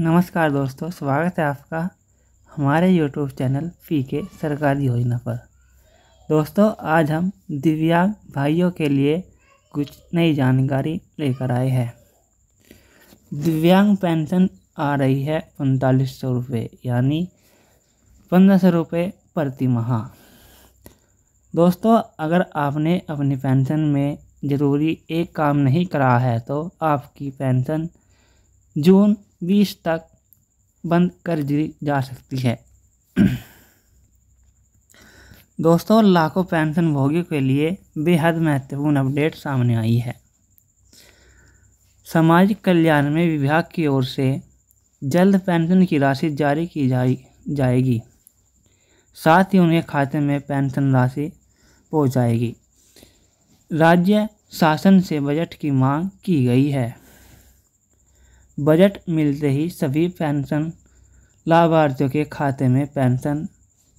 नमस्कार दोस्तों स्वागत है आपका हमारे यूट्यूब चैनल फी के सरकारी योजना पर दोस्तों आज हम दिव्यांग भाइयों के लिए कुछ नई जानकारी लेकर आए हैं दिव्यांग पेंशन आ रही है उनतालीस सौ रुपये यानी पंद्रह सौ रुपये प्रति माह दोस्तों अगर आपने अपनी पेंशन में ज़रूरी एक काम नहीं करा है तो आपकी पेंशन जून बीस तक बंद कर दी जा सकती है दोस्तों लाखों पेंशन भोगियों के लिए बेहद महत्वपूर्ण अपडेट सामने आई है सामाजिक कल्याण में विभाग की ओर से जल्द पेंशन की राशि जारी की जा जाएगी साथ ही उनके खाते में पेंशन राशि पहुँचाएगी राज्य शासन से बजट की मांग की गई है बजट मिलते ही सभी पेंशन लाभार्थियों के खाते में पेंशन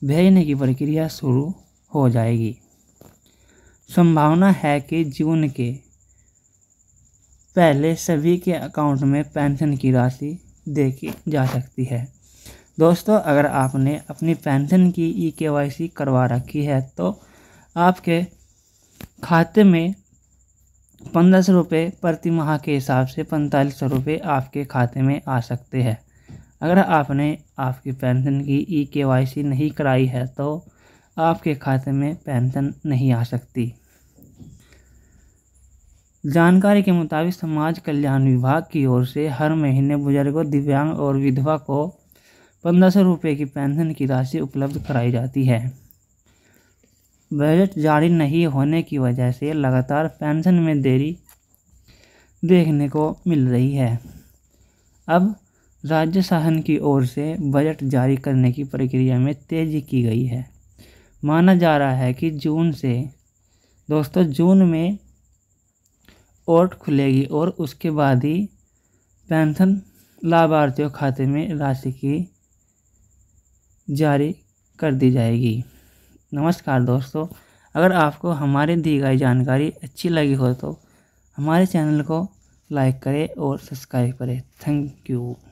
भेजने की प्रक्रिया शुरू हो जाएगी संभावना है कि जून के पहले सभी के अकाउंट में पेंशन की राशि देखी जा सकती है दोस्तों अगर आपने अपनी पेंशन की ई के करवा रखी है तो आपके खाते में पंद्रह सौ रुपये प्रति माह के हिसाब से पैंतालीस सौ रुपये आपके खाते में आ सकते हैं अगर आपने आपकी पेंशन की ई के वाई सी नहीं कराई है तो आपके खाते में पेंशन नहीं आ सकती जानकारी के मुताबिक समाज कल्याण विभाग की ओर से हर महीने बुजुर्गों दिव्यांग और विधवा को पंद्रह सौ रुपये की पेंशन की राशि उपलब्ध कराई जाती है बजट जारी नहीं होने की वजह से लगातार पेंशन में देरी देखने को मिल रही है अब राज्य शासन की ओर से बजट जारी करने की प्रक्रिया में तेज़ी की गई है माना जा रहा है कि जून से दोस्तों जून में ओट खुलेगी और उसके बाद ही पेंशन लाभार्थियों खाते में राशि की जारी कर दी जाएगी नमस्कार दोस्तों अगर आपको हमारी दी गई जानकारी अच्छी लगी हो तो हमारे चैनल को लाइक करें और सब्सक्राइब करें थैंक यू